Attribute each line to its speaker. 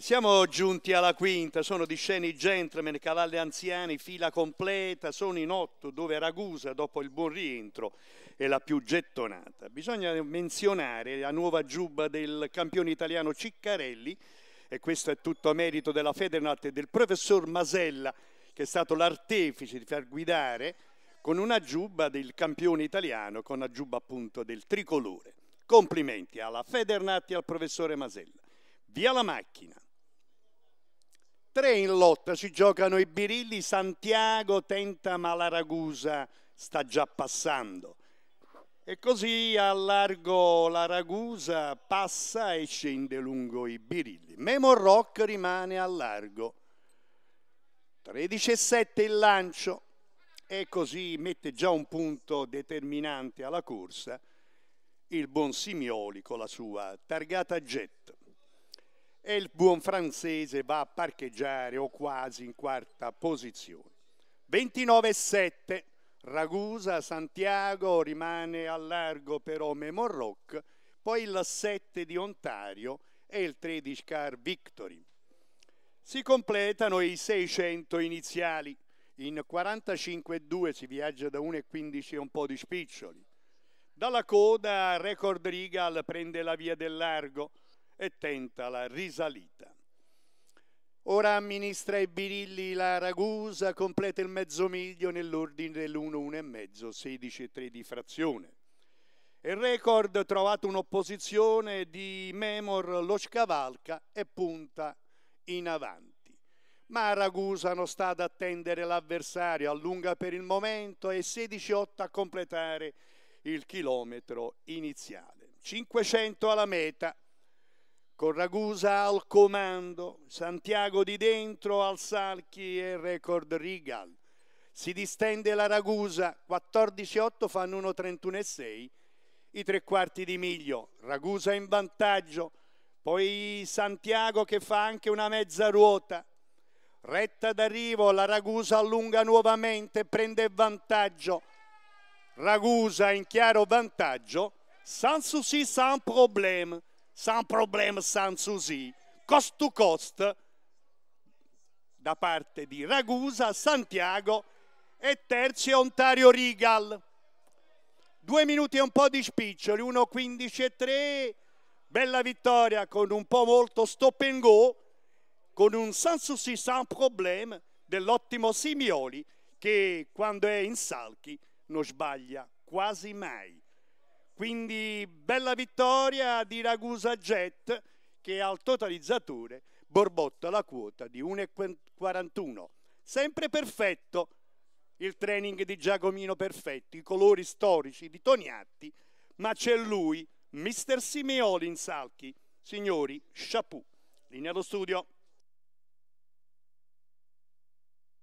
Speaker 1: Siamo giunti alla quinta, sono di scene i gentleman, cavalli anziani, fila completa, sono in otto dove Ragusa dopo il buon rientro è la più gettonata. Bisogna menzionare la nuova giubba del campione italiano Ciccarelli e questo è tutto a merito della Federnat e del professor Masella che è stato l'artefice di far guidare con una giubba del campione italiano, con una giubba appunto del tricolore. Complimenti alla Federnat e al professore Masella. Via la macchina. Tre in lotta si giocano i birilli, Santiago tenta ma la Ragusa sta già passando. E così a largo la Ragusa passa e scende lungo i birilli. Memo Rock rimane a largo. 13 7 il lancio e così mette già un punto determinante alla corsa il buon Simioli con la sua targata jet e il buon francese va a parcheggiare o quasi in quarta posizione. 29-7, Ragusa, Santiago rimane a largo per Ome Morroc, poi il 7 di Ontario e il 13 Car Victory. Si completano i 600 iniziali. In 45-2 si viaggia da 1,15 e un po' di spiccioli. Dalla coda Record Regal prende la via del largo, e tenta la risalita. Ora amministra i Birilli la Ragusa, completa il mezzo miglio nell'ordine dell'1-1,5, 16-3 di frazione. Il record trovato un'opposizione di Memor lo scavalca e punta in avanti. Ma Ragusa non sta ad attendere l'avversario, allunga per il momento e 16-8 a completare il chilometro iniziale. 500 alla meta con Ragusa al comando, Santiago di dentro al Salchi e record Rigal. Si distende la Ragusa, 14-8 fanno 1-31-6, i tre quarti di miglio, Ragusa in vantaggio, poi Santiago che fa anche una mezza ruota, retta d'arrivo, la Ragusa allunga nuovamente, prende vantaggio, Ragusa in chiaro vantaggio, sans souci, sans problème, sans problème, sans souci, cost to cost, da parte di Ragusa, Santiago e terzi Ontario Regal. Due minuti e un po' di spiccioli, 1.15 e 3, bella vittoria con un po' molto stop and go, con un sans souci, sans problème dell'ottimo Simioli che quando è in salchi non sbaglia quasi mai. Quindi bella vittoria di Ragusa Jet che al totalizzatore borbotta la quota di 1,41. Sempre perfetto il training di Giacomino Perfetto, i colori storici di Toniatti, ma c'è lui, Mister Simeoli in salchi. Signori, chapeau. Linea allo studio.